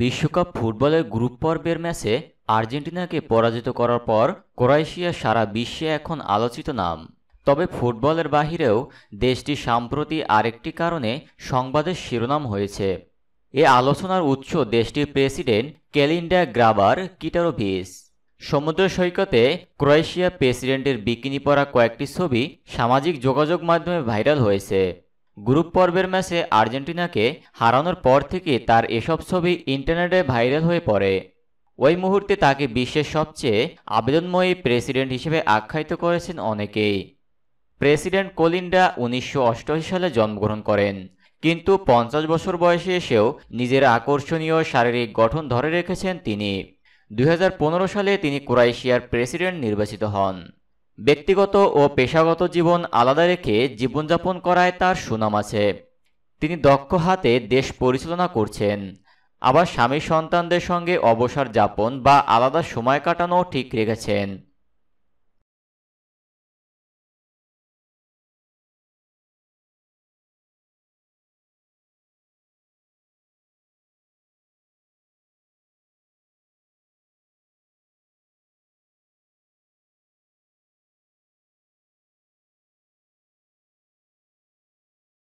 বিশ্বকাপ ফুটবলের গ্রুপ পর্বের ম্যাচে আর্জেন্টিনাকে পরাজিত করার পর ক্রোয়েশিয়া সারা বিশ্বে এখন আলোচিত নাম তবে ফুটবলের বাহিরেও দেশটি সাম্প্রতি আরেকটি কারণে সংবাদের শিরোনাম হয়েছে এ আলোচনার উৎস দেশটির প্রেসিডেন্ট ক্যালিন্ডা গ্রাবার কিটারোভিস সমুদ্র সৈকতে ক্রোয়েশিয়া প্রেসিডেন্টের বিকিনি পরা কয়েকটি ছবি সামাজিক যোগাযোগ মাধ্যমে ভাইরাল হয়েছে গ্রুপ পর্বের ম্যাচে আর্জেন্টিনাকে হারানোর পর থেকে তার এসব ছবি ইন্টারনেটে ভাইরাল হয়ে পড়ে ওই মুহূর্তে তাকে বিশ্বের সবচেয়ে আবেদনময়ী প্রেসিডেন্ট হিসেবে আখ্যায়িত করেছেন অনেকেই প্রেসিডেন্ট কোলিন্ডা উনিশশো সালে জন্মগ্রহণ করেন কিন্তু পঞ্চাশ বছর বয়সে এসেও নিজের আকর্ষণীয় শারীরিক গঠন ধরে রেখেছেন তিনি দুই সালে তিনি ক্রোয়েশিয়ার প্রেসিডেন্ট নির্বাচিত হন ব্যক্তিগত ও পেশাগত জীবন আলাদা রেখে জীবনযাপন করায় তার সুনাম আছে তিনি দক্ষ হাতে দেশ পরিচালনা করছেন আবার স্বামী সন্তানদের সঙ্গে অবসর যাপন বা আলাদা সময় কাটানো ঠিক রেখেছেন